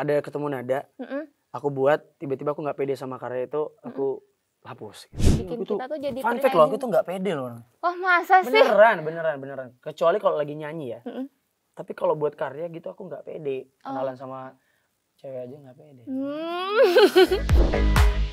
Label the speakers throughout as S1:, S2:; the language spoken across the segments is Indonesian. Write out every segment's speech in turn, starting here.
S1: ada ketemu nada mm-hmm. aku buat tiba-tiba aku nggak pede sama karya itu aku mm-hmm. hapus gitu. Bikin aku kita tuh, tuh jadi fun fact loh aku tuh nggak pede loh
S2: oh masa sih beneran
S1: beneran beneran kecuali kalau lagi nyanyi ya mm-hmm. tapi kalau buat karya gitu aku nggak pede kenalan oh. sama cewek aja nggak pede
S2: mm.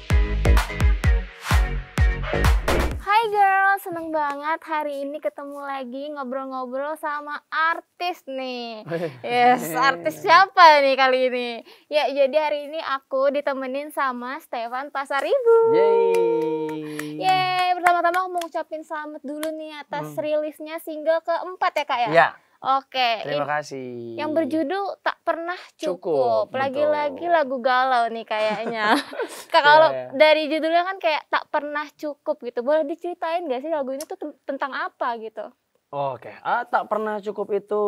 S2: Hai girl, seneng banget hari ini ketemu lagi ngobrol-ngobrol sama artis nih. Yes, artis siapa nih kali ini? Ya, jadi hari ini aku ditemenin sama Stefan Pasaribu.
S1: Yeay.
S2: Yeay, pertama-tama aku mau ngucapin selamat dulu nih atas hmm. rilisnya single keempat ya kak ya? Iya. Oke. Terima
S1: kasih. Yang
S2: berjudul tak pernah
S1: cukup. Lagi-lagi
S2: lagu galau nih kayaknya. Kalau yeah. dari judulnya kan kayak tak pernah cukup gitu. Boleh diceritain gak sih lagu ini tuh tentang apa gitu?
S1: Oke. Ah, tak pernah cukup itu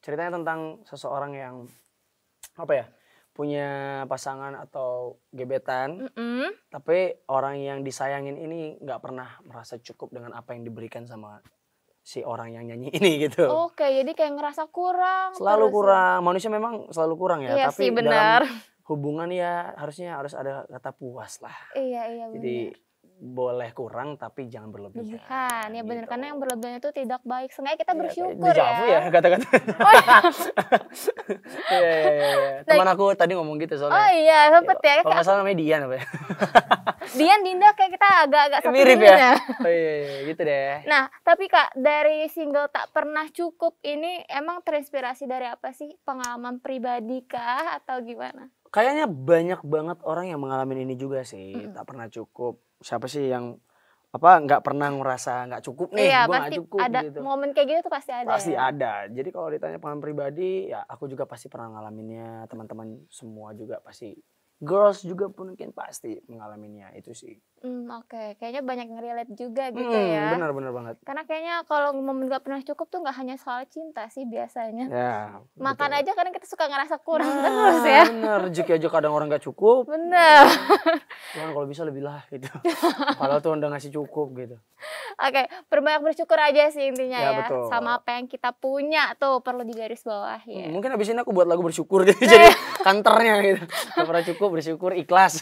S1: ceritanya tentang seseorang yang apa ya? punya pasangan atau gebetan, mm -hmm. tapi orang yang disayangin ini nggak pernah merasa cukup dengan apa yang diberikan sama si orang yang nyanyi ini gitu.
S2: Oke, jadi kayak ngerasa kurang. Selalu terus. kurang.
S1: Manusia memang selalu kurang ya, iya tapi sih, benar. dalam hubungan ya harusnya harus ada kata puas lah.
S2: Iya, iya Jadi
S1: boleh kurang tapi jangan
S2: berlebihan. Kan, ya benar gitu. karena yang berlebihan itu tidak baik. Sengaja kita iya, bersyukur ya. ya
S1: kata-kata. Oh, iya. ya, Teman aku tadi ngomong gitu soalnya. Oh
S2: iya, sempet ya. Kalau
S1: salah namanya Dian apa ya?
S2: Dian, Dinda kayak kita agak-agak satu Mirip ya. ya.
S1: Oh iya, iya, gitu deh.
S2: Nah, tapi Kak, dari single Tak Pernah Cukup ini emang terinspirasi dari apa sih? Pengalaman pribadi kah atau gimana?
S1: kayaknya banyak banget orang yang mengalami ini juga sih mm tak pernah cukup siapa sih yang apa nggak pernah ngerasa nggak cukup nih iya, gue nggak cukup
S2: ada gitu momen kayak gitu tuh pasti ada pasti ya? ada
S1: jadi kalau ditanya pengalaman pribadi ya aku juga pasti pernah ngalaminnya teman-teman semua juga pasti girls juga pun mungkin pasti mengalaminya itu sih
S2: Hmm, oke, okay. kayaknya banyak relate juga gitu hmm, ya. Benar-benar banget. Karena kayaknya kalau momen gak pernah cukup tuh nggak hanya soal cinta sih biasanya.
S1: Ya. Makan
S2: betul. aja kadang kita suka ngerasa kurang nah, terus ya. Benar.
S1: rezeki aja kadang orang nggak cukup. Benar. Cuman ya, kalau bisa lebih lah gitu. kalau tuh udah ngasih cukup gitu.
S2: Oke, okay. perbanyak bersyukur aja sih intinya ya, ya. Betul. sama apa yang kita punya tuh perlu digaris bawah ya.
S1: Mungkin abis ini aku buat lagu bersyukur gitu, nah, jadi ya. kantornya gitu. Gak pernah cukup bersyukur ikhlas.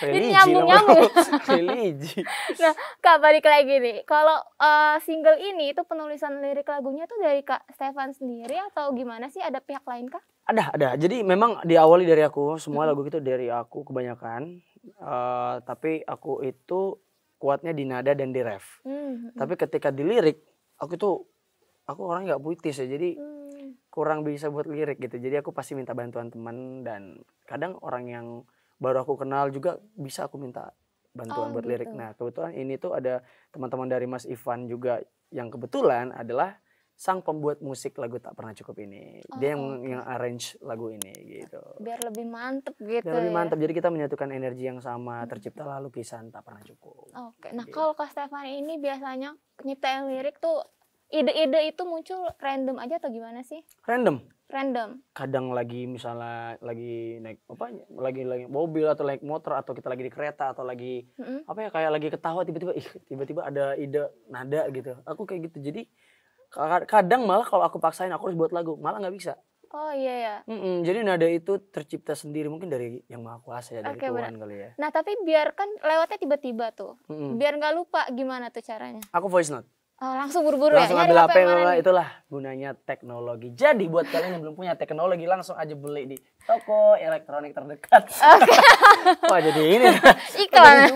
S1: Ini jadi nyambung nyambung religi.
S2: nah, Kak balik lagi nih. Kalau uh, single ini itu penulisan lirik lagunya tuh dari Kak Stefan sendiri atau gimana sih? Ada pihak lain kah?
S1: Ada, ada. Jadi memang diawali dari aku. Semua lagu itu dari aku kebanyakan. Uh, tapi aku itu kuatnya di nada dan di ref. Hmm. Tapi ketika di lirik, aku tuh aku orang nggak puitis ya. Jadi hmm kurang bisa buat lirik gitu jadi aku pasti minta bantuan teman dan kadang orang yang baru aku kenal juga bisa aku minta bantuan oh, buat gitu. lirik. Nah, kebetulan ini tuh ada teman-teman dari Mas Ivan juga yang kebetulan adalah sang pembuat musik lagu tak pernah cukup ini. Oh, Dia yang oh, okay. yang arrange lagu ini gitu.
S2: Biar lebih mantep gitu. Biar lebih ya? mantep.
S1: Jadi kita menyatukan energi yang sama, hmm. tercipta lalu kisan tak pernah cukup.
S2: Oke. Okay. Nah, gitu. kalau Kak Stefan ini biasanya nyiptain lirik tuh ide-ide itu muncul random aja atau gimana sih? Random random
S1: kadang lagi misalnya lagi naik apa lagi lagi mobil atau naik motor atau kita lagi di kereta atau lagi mm-hmm. apa ya kayak lagi ketawa tiba-tiba ih tiba-tiba ada ide nada gitu aku kayak gitu jadi kadang malah kalau aku paksain aku harus buat lagu malah nggak bisa
S2: Oh iya ya.
S1: jadi nada itu tercipta sendiri mungkin dari yang maha kuasa ya dari okay, Tuhan kali ya. Nah
S2: tapi biarkan lewatnya tiba-tiba tuh, mm hmm biar nggak lupa gimana tuh caranya. Aku voice note. Oh, langsung buru-buru ya? Langsung ambil HP, yang itulah
S1: gunanya teknologi. Jadi buat kalian yang belum punya teknologi langsung aja beli di toko elektronik terdekat. Okay. Wah jadi ini iklan.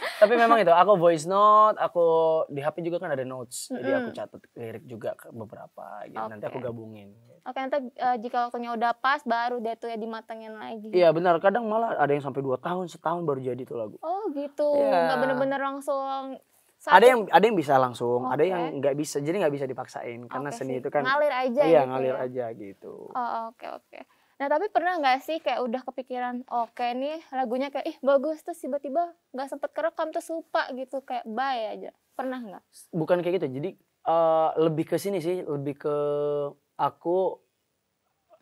S1: Tapi memang itu aku voice note, aku di HP juga kan ada notes. Mm -hmm. Jadi aku catat lirik juga beberapa gitu. Okay. Nanti aku gabungin.
S2: Oke, okay, nanti uh, jika waktunya udah pas baru deh tuh ya dimatengin lagi. Iya, benar.
S1: Kadang malah ada yang sampai dua tahun, setahun baru jadi tuh lagu.
S2: Oh, gitu. yeah. gak bener-bener langsung ada yang ada
S1: yang bisa langsung, okay. ada yang nggak bisa. Jadi nggak bisa dipaksain karena seni sih. itu kan ngalir aja. Iya, gitu ngalir ya? aja gitu. Oh,
S2: oke okay, oke. Okay. Nah, tapi pernah nggak sih kayak udah kepikiran, oke okay, nih lagunya kayak ih bagus terus tiba-tiba nggak sempet kerekam tuh lupa gitu kayak bye aja. Pernah nggak?
S1: Bukan kayak gitu. Jadi uh, lebih ke sini sih, lebih ke aku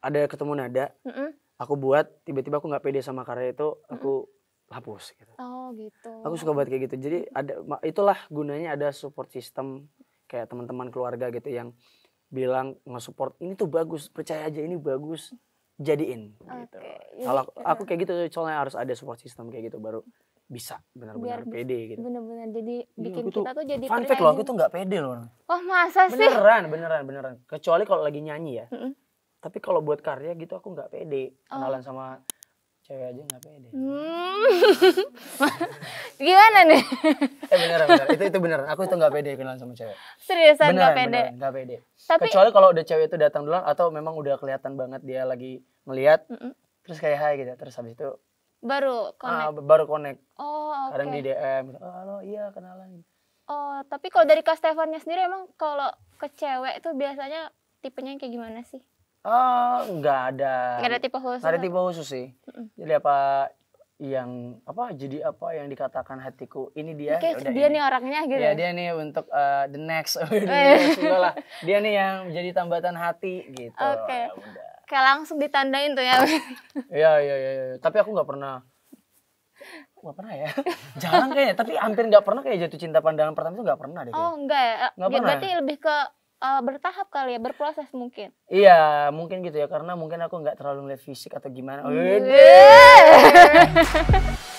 S1: ada ketemu nada. Mm -mm. Aku buat tiba-tiba aku nggak pede sama karya itu, aku mm -mm hapus gitu.
S2: Oh gitu.
S1: Aku suka buat kayak gitu. Jadi ada itulah gunanya ada support system kayak teman-teman keluarga gitu yang bilang nge-support ini tuh bagus, percaya aja ini bagus, jadiin gitu. okay. Iya kalau aku kayak gitu soalnya harus ada support system kayak gitu baru bisa benar-benar pede gitu.
S2: Benar-benar jadi iya, bikin ya, kita tuh jadi fun fact loh, aku tuh gak pede loh. Oh masa sih? Beneran,
S1: beneran, beneran. Kecuali kalau lagi nyanyi ya. Mm -mm. Tapi kalau buat karya gitu aku nggak pede oh. kenalan oh. sama Cewek aja nggak pede.
S2: Hmm. Gimana nih?
S1: eh bener bener Itu itu bener Aku itu nggak pede kenalan sama cewek.
S2: Seriusan nggak pede?
S1: Nggak pede. Tapi... Kecuali kalau udah cewek itu datang duluan atau memang udah kelihatan banget dia lagi melihat mm -mm. terus kayak hai gitu. Terus habis itu
S2: baru ah, connect. Ah, baru connect. Oh, okay. Kadang di DM,
S1: oh, gitu, ah, halo, iya kenalan.
S2: Oh, tapi kalau dari Kak Stefannya sendiri emang kalau ke cewek tuh biasanya tipenya kayak gimana sih? Uh,
S1: nggak ada nggak ada tipe khusus gak ada tipe khusus sih jadi apa yang apa jadi apa yang dikatakan hatiku ini dia okay, udah dia ini. nih orangnya gitu iya, ya dia nih untuk uh, the next eh. lah dia nih yang jadi tambatan hati gitu oke okay.
S2: ya, kayak langsung ditandain tuh ya
S1: iya, iya iya iya tapi aku nggak pernah nggak pernah ya jangan kayaknya tapi hampir nggak pernah kayak jatuh cinta pandangan pertama itu nggak pernah deh oh
S2: enggak ya eh, nggak ya pernah berarti ya? lebih ke uh, bertahap kali ya, berproses mungkin.
S1: Iya, mungkin gitu ya karena mungkin aku nggak terlalu melihat fisik atau gimana.
S2: Oh,